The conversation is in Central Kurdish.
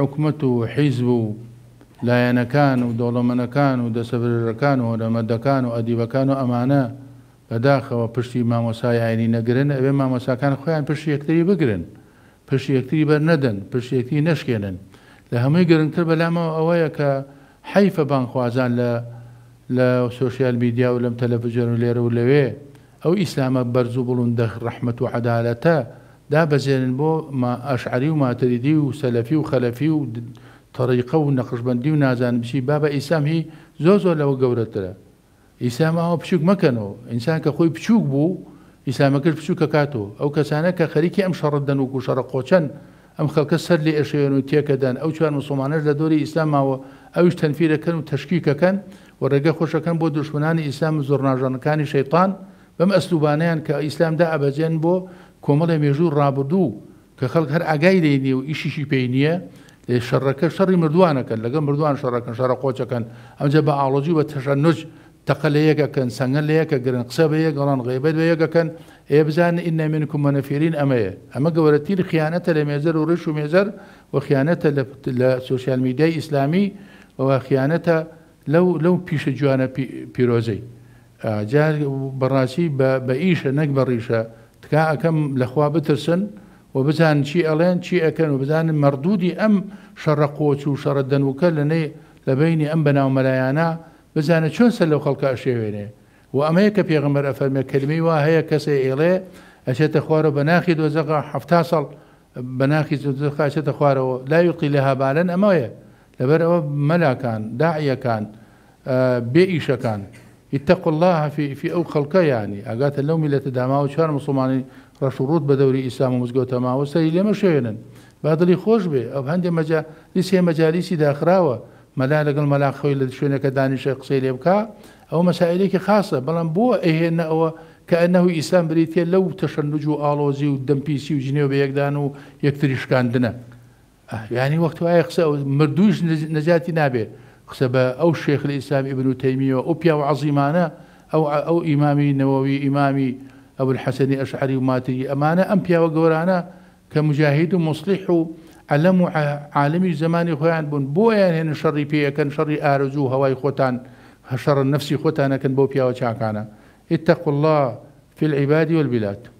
حکومت و حیزب و لایەنەکان و دەوڵەمەنەکان و دەسەبرەکان و هۆرەمەدەکان و ئەدیبەکان و ئەمانە بەداخەوە پشتی مامۆسای هاینی نەگرن ئەوێ مامۆساکان خۆیان پشتی یەکتری بگرن پشتی یەکتری بەر نەدەن پشتی یەکتی نشکێنن لە هەمووی گرنگتر بەلامەوە ئەوەیە کە حیفە بانخوازان لە لە سوۆسیال میدیا و لەم تەلەڤژەر و لێرە و لەوێ ئەو ئیسلامە بەرز و بڵون دەخ ڕەحمت و عدالەتە ده بزينن بو ما اشعري وما تريدي وسلفي وخلفي وطريقه ونقشبندي ونازان بشي بابا اسام هي زو زو لو قورتر اسام او بشوك مكانو انسان كخوي بشوك بو اسام كش بشوك كاتو او كسانا كخريكي ام شرد دنوك وشرق وشن ام خلق السر لي اشي ونوتيك دان او شان مسلمانش دوري اسام او اوش تنفيرا كان وتشكيكا كان ورقا خوشا كان بو دشمنان اسلام زرناجان كان شيطان بم اسلوبانيان كاسلام دا ابزين بو کۆمەڵی مێژوو ڕابردوو کە خەڵک هەر ئاگای لێ نیە و ئیشیشی پێی نییە لێ شەڕەکە شەڕی مردوانەکەن لەگەم مردوان شەڕەکەن شەڕە قۆچەکەن ئەمجە بە ئاڵۆجی بە تەشە نوچ تەقە لە یەکەکەن سەنگە لە یەکە گرن قسە بە یەک گەڵان غیبەت بە یەکەکەن ئێ بزان ئینە منکم مەنەفێرین ئەمەیە ئەمە گەورەتیر خیانەتە لە مێزەر و ڕش و مێزەر و خیانەتە لە سوسیال میدای ئیسلامی و خیانەتە لەو لەو پیشە جوانە پیرۆزەی جار بەڕاستی بە ئیشە نەک بە ڕیشە کاکەم لەخوا بترسن و بزان چی ئەڵێن چی ئەەکەن و بزانن مردودی ئەم شەڕە قۆچ و شەڕە دەنوکە لەنێ لە بینی ئەم بەناومەلایانە بزانە چۆن سەر لەو خەڵکە شێوێنێ و ئەمەیە کە پێغمەر ئەفەرمە کلمی وا هەیە کەسێ ئێڵێ ئەچێتە خوارە بە ناخی دۆزەقا هەفتا ساڵ بە ناخی زخاچێتە خوارەوە لایقی لە هابالەن ئەمەیە لەبەر ئەوە مەلاکان داعیەکان بێئیشەکان اتقوا الله في في او خلقه يعني اجات اللوم اللي تدعمه وشار مسلماني رشروط بدوري اسلام ومزقو تما وسي لما شينا بادلي خوش به او هند مجا لسي مجالس داخراوه ملالق الملاك خوي اللي شونا كدانش قصي لبكا او مسائلك خاصه بل بو ايه او كانه اسلام بريتي لو تشنج بي سي وجنيو بيقدان ويكتريش كاندنا آه، يعني وقت وايقسا مردوش نجاتي نابه خسبا او شێخ الاسلام ابن تيميه او تەیمیەوە ئەو او او امامي النووي امامي ابو الحسن الاشعري وماتي امانه ام و ماتری كمجاهد مصلح پیاوە گەورانە کە مجاهید و مسلیح و علم و كان زمانی ارزو هواي خوتان شر النفس خوتانا كان ئارزوو هەوای خۆتان اتقوا الله في العباد والبلاد